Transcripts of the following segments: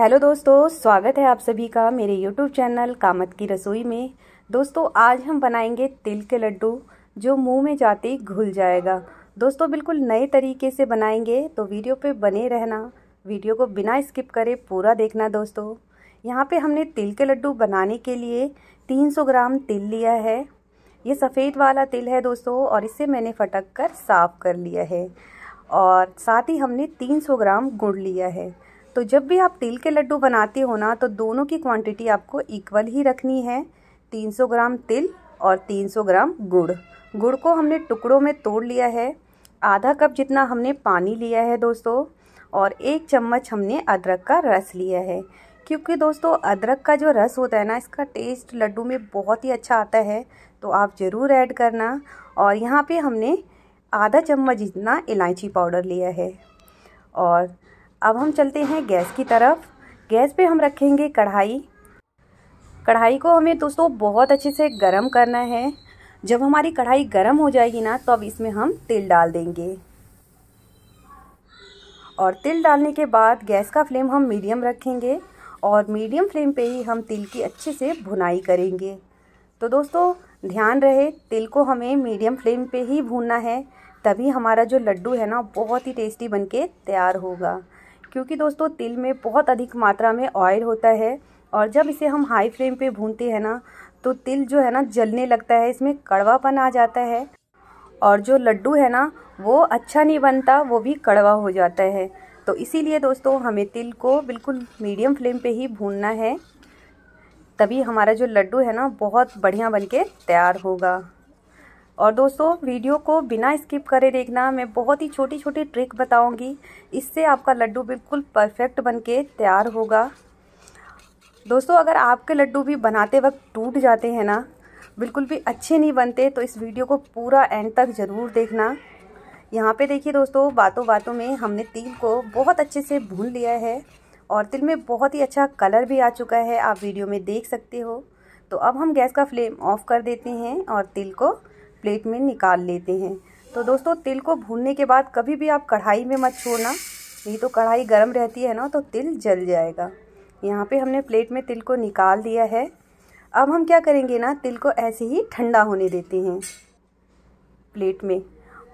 hello दोस्तों स्वागत है आप सभी का मेरे यूट्यूब चैनल कामत की रसोई में दोस्तों आज हम बनाएंगे तिल के लड्डू जो मुंह में जाते ही घुल जाएगा दोस्तों बिल्कुल नए तरीके से बनाएंगे तो वीडियो पे बने रहना वीडियो को बिना स्किप करे पूरा देखना दोस्तों यहाँ पे हमने तिल के लड्डू बनाने के लिए तीन ग्राम तिल लिया है ये सफ़ेद वाला तिल है दोस्तों और इसे मैंने फटक कर साफ़ कर लिया है और साथ ही हमने तीन ग्राम गुड़ लिया है तो जब भी आप तिल के लड्डू बनाते हो ना तो दोनों की क्वांटिटी आपको इक्वल ही रखनी है 300 ग्राम तिल और 300 ग्राम गुड़ गुड़ को हमने टुकड़ों में तोड़ लिया है आधा कप जितना हमने पानी लिया है दोस्तों और एक चम्मच हमने अदरक का रस लिया है क्योंकि दोस्तों अदरक का जो रस होता है ना इसका टेस्ट लड्डू में बहुत ही अच्छा आता है तो आप ज़रूर ऐड करना और यहाँ पे हमने आधा चम्मच जितना इलायची पाउडर लिया है और अब हम चलते हैं गैस की तरफ गैस पे हम रखेंगे कढ़ाई कढ़ाई को हमें दोस्तों बहुत अच्छे से गर्म करना है जब हमारी कढ़ाई गर्म हो जाएगी ना तो अब इसमें हम तिल डाल देंगे और तिल डालने के बाद गैस का फ्लेम हम मीडियम रखेंगे और मीडियम फ्लेम पे ही हम तिल की अच्छे से भुनाई करेंगे तो दोस्तों ध्यान रहे तिल को हमें मीडियम फ्लेम पे ही भूनना है तभी हमारा जो लड्डू है ना बहुत ही टेस्टी बनके तैयार होगा क्योंकि दोस्तों तिल में बहुत अधिक मात्रा में ऑयल होता है और जब इसे हम हाई फ्लेम पे भूनते हैं ना तो तिल जो है ना जलने लगता है इसमें कड़वापन आ जाता है और जो लड्डू है ना वो अच्छा नहीं बनता वो भी कड़वा हो जाता है तो इसीलिए दोस्तों हमें तिल को बिल्कुल मीडियम फ्लेम पे ही भूनना है तभी हमारा जो लड्डू है ना बहुत बढ़िया बनके तैयार होगा और दोस्तों वीडियो को बिना स्किप करे देखना मैं बहुत ही छोटी छोटी ट्रिक बताऊंगी इससे आपका लड्डू बिल्कुल परफेक्ट बनके तैयार होगा दोस्तों अगर आपके लड्डू भी बनाते वक्त टूट जाते हैं ना बिल्कुल भी अच्छे नहीं बनते तो इस वीडियो को पूरा एंड तक ज़रूर देखना यहाँ पे देखिए दोस्तों बातों बातों में हमने तिल को बहुत अच्छे से भून लिया है और तिल में बहुत ही अच्छा कलर भी आ चुका है आप वीडियो में देख सकते हो तो अब हम गैस का फ्लेम ऑफ कर देते हैं और तिल को प्लेट में निकाल लेते हैं तो दोस्तों तिल को भूनने के बाद कभी भी आप कढ़ाई में मत छोड़ना नहीं तो कढ़ाई गर्म रहती है ना तो तिल जल जाएगा यहाँ पे हमने प्लेट में तिल को निकाल दिया है अब हम क्या करेंगे ना तिल को ऐसे ही ठंडा होने देते हैं प्लेट में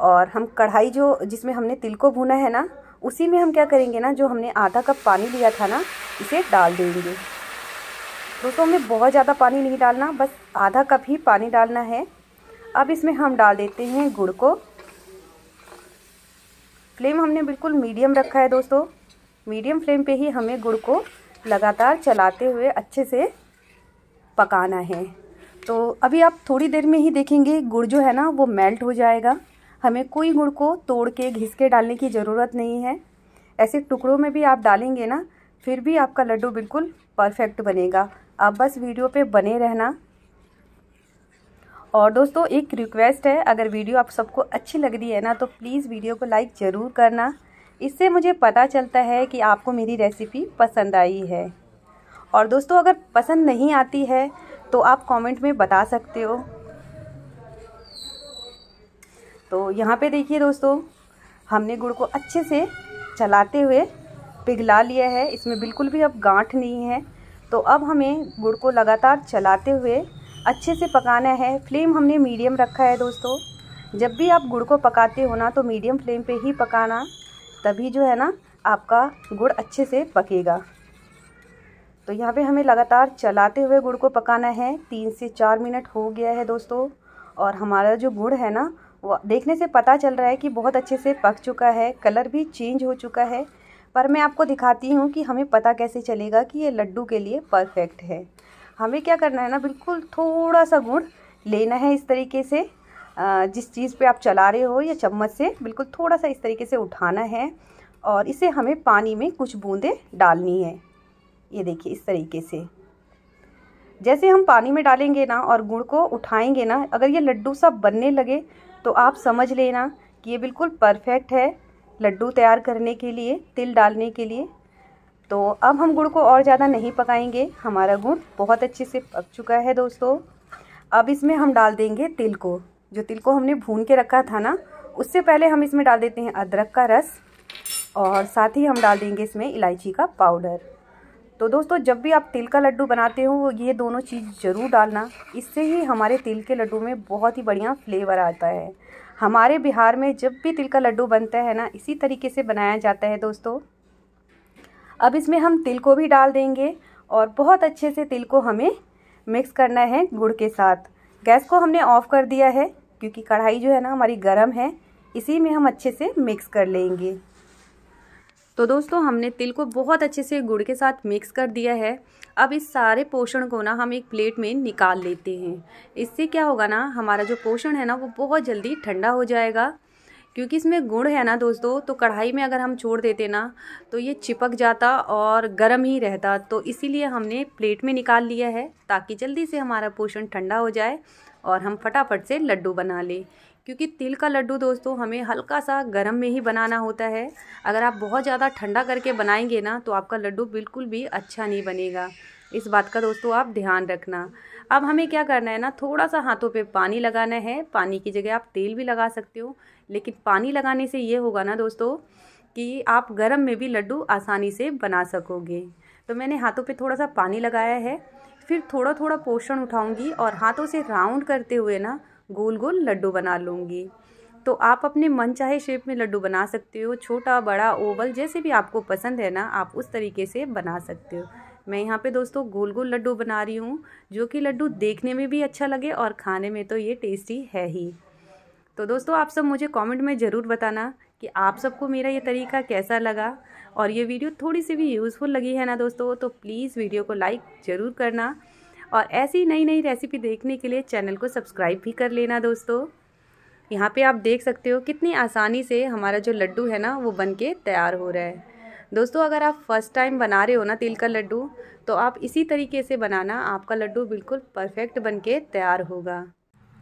और हम कढ़ाई जो जिसमें हमने तिल को भुना है ना उसी में हम क्या करेंगे ना जो हमने आधा कप पानी लिया था ना इसे डाल देंगे दोस्तों हमें बहुत ज़्यादा पानी नहीं डालना बस आधा कप ही पानी डालना है अब इसमें हम डाल देते हैं गुड़ को फ्लेम हमने बिल्कुल मीडियम रखा है दोस्तों मीडियम फ्लेम पे ही हमें गुड़ को लगातार चलाते हुए अच्छे से पकाना है तो अभी आप थोड़ी देर में ही देखेंगे गुड़ जो है ना वो मेल्ट हो जाएगा हमें कोई गुड़ को तोड़ के घिस के डालने की ज़रूरत नहीं है ऐसे टुकड़ों में भी आप डालेंगे ना फिर भी आपका लड्डू बिल्कुल परफेक्ट बनेगा आप बस वीडियो पे बने रहना और दोस्तों एक रिक्वेस्ट है अगर वीडियो आप सबको अच्छी लग रही है ना तो प्लीज़ वीडियो को लाइक ज़रूर करना इससे मुझे पता चलता है कि आपको मेरी रेसिपी पसंद आई है और दोस्तों अगर पसंद नहीं आती है तो आप कमेंट में बता सकते हो तो यहाँ पे देखिए दोस्तों हमने गुड़ को अच्छे से चलाते हुए पिघला लिया है इसमें बिल्कुल भी अब गांठ नहीं है तो अब हमें गुड़ को लगातार चलाते हुए अच्छे से पकाना है फ्लेम हमने मीडियम रखा है दोस्तों जब भी आप गुड़ को पकाते हो ना तो मीडियम फ्लेम पे ही पकाना तभी जो है ना आपका गुड़ अच्छे से पकेगा तो यहाँ पे हमें लगातार चलाते हुए गुड़ को पकाना है तीन से चार मिनट हो गया है दोस्तों और हमारा जो गुड़ है ना वो देखने से पता चल रहा है कि बहुत अच्छे से पक चुका है कलर भी चेंज हो चुका है पर मैं आपको दिखाती हूँ कि हमें पता कैसे चलेगा कि ये लड्डू के लिए परफेक्ट है हमें क्या करना है ना बिल्कुल थोड़ा सा गुड़ लेना है इस तरीके से जिस चीज़ पे आप चला रहे हो या चम्मच से बिल्कुल थोड़ा सा इस तरीके से उठाना है और इसे हमें पानी में कुछ बूंदें डालनी है ये देखिए इस तरीके से जैसे हम पानी में डालेंगे ना और गुड़ को उठाएंगे ना अगर ये लड्डू सा बनने लगे तो आप समझ लेना कि ये बिल्कुल परफेक्ट है लड्डू तैयार करने के लिए तिल डालने के लिए तो अब हम गुड़ को और ज़्यादा नहीं पकाएंगे हमारा गुड़ बहुत अच्छे से पक चुका है दोस्तों अब इसमें हम डाल देंगे तिल को जो तिल को हमने भून के रखा था ना उससे पहले हम इसमें डाल देते हैं अदरक का रस और साथ ही हम डाल देंगे इसमें इलायची का पाउडर तो दोस्तों जब भी आप तिल का लड्डू बनाते हो ये दोनों चीज़ ज़रूर डालना इससे ही हमारे तिल के लड्डू में बहुत ही बढ़िया फ्लेवर आता है हमारे बिहार में जब भी तिल का लड्डू बनता है ना इसी तरीके से बनाया जाता है दोस्तों अब इसमें हम तिल को भी डाल देंगे और बहुत अच्छे से तिल को हमें मिक्स करना है गुड़ के साथ गैस को हमने ऑफ़ कर दिया है क्योंकि कढ़ाई जो है ना हमारी गर्म है इसी में हम अच्छे से मिक्स कर लेंगे तो दोस्तों हमने तिल को बहुत अच्छे से गुड़ के साथ मिक्स कर दिया है अब इस सारे पोषण को ना हम एक प्लेट में निकाल लेते हैं इससे क्या होगा ना हमारा जो पोषण है ना वो बहुत जल्दी ठंडा हो जाएगा क्योंकि इसमें गुड़ है ना दोस्तों तो कढ़ाई में अगर हम छोड़ देते ना तो ये चिपक जाता और गर्म ही रहता तो इसीलिए हमने प्लेट में निकाल लिया है ताकि जल्दी से हमारा पोषण ठंडा हो जाए और हम फटाफट से लड्डू बना लें क्योंकि तिल का लड्डू दोस्तों हमें हल्का सा गर्म में ही बनाना होता है अगर आप बहुत ज़्यादा ठंडा करके बनाएंगे ना तो आपका लड्डू बिल्कुल भी अच्छा नहीं बनेगा इस बात का दोस्तों आप ध्यान रखना अब हमें क्या करना है ना थोड़ा सा हाथों पे पानी लगाना है पानी की जगह आप तेल भी लगा सकते हो लेकिन पानी लगाने से ये होगा ना दोस्तों कि आप गर्म में भी लड्डू आसानी से बना सकोगे तो मैंने हाथों पे थोड़ा सा पानी लगाया है फिर थोड़ा थोड़ा पोषण उठाऊंगी और हाथों से राउंड करते हुए ना गोल गोल लड्डू बना लूँगी तो आप अपने मन चाहे शेप में लड्डू बना सकते हो छोटा बड़ा ओवल जैसे भी आपको पसंद है ना आप उस तरीके से बना सकते हो मैं यहाँ पे दोस्तों गोल गोल लड्डू बना रही हूँ जो कि लड्डू देखने में भी अच्छा लगे और खाने में तो ये टेस्टी है ही तो दोस्तों आप सब मुझे कमेंट में ज़रूर बताना कि आप सबको मेरा ये तरीका कैसा लगा और ये वीडियो थोड़ी सी भी यूज़फुल लगी है ना दोस्तों तो प्लीज़ वीडियो को लाइक ज़रूर करना और ऐसी नई नई रेसिपी देखने के लिए चैनल को सब्सक्राइब भी कर लेना दोस्तों यहाँ पे आप देख सकते हो कितनी आसानी से हमारा जो लड्डू है ना वो बन के तैयार हो रहा है दोस्तों अगर आप फर्स्ट टाइम बना रहे हो ना तिल का लड्डू तो आप इसी तरीके से बनाना आपका लड्डू बिल्कुल परफेक्ट बन के तैयार होगा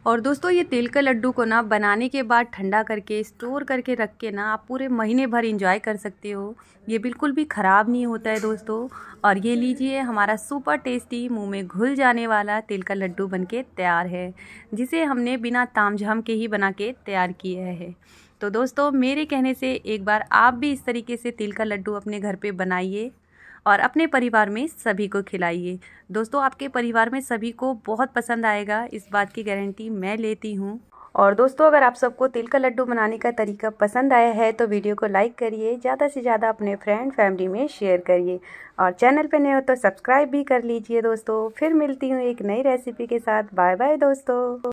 और दोस्तों ये तिल का लड्डू को ना बनाने के बाद ठंडा करके स्टोर करके रख के ना आप पूरे महीने भर इंजॉय कर सकते हो ये बिल्कुल भी ख़राब नहीं होता है दोस्तों और ये लीजिए हमारा सुपर टेस्टी मुंह में घुल जाने वाला तिल का लड्डू बनके तैयार है जिसे हमने बिना तामझाम के ही बना के तैयार किया है तो दोस्तों मेरे कहने से एक बार आप भी इस तरीके से तिल का लड्डू अपने घर पे बनाइए और अपने परिवार में सभी को खिलाइए दोस्तों आपके परिवार में सभी को बहुत पसंद आएगा इस बात की गारंटी मैं लेती हूँ और दोस्तों अगर आप सबको तिल का लड्डू बनाने का तरीका पसंद आया है तो वीडियो को लाइक करिए ज़्यादा से ज़्यादा अपने फ्रेंड फैमिली में शेयर करिए और चैनल पर नए हो तो सब्सक्राइब भी कर लीजिए दोस्तों फिर मिलती हूँ एक नई रेसिपी के साथ बाय बाय दोस्तों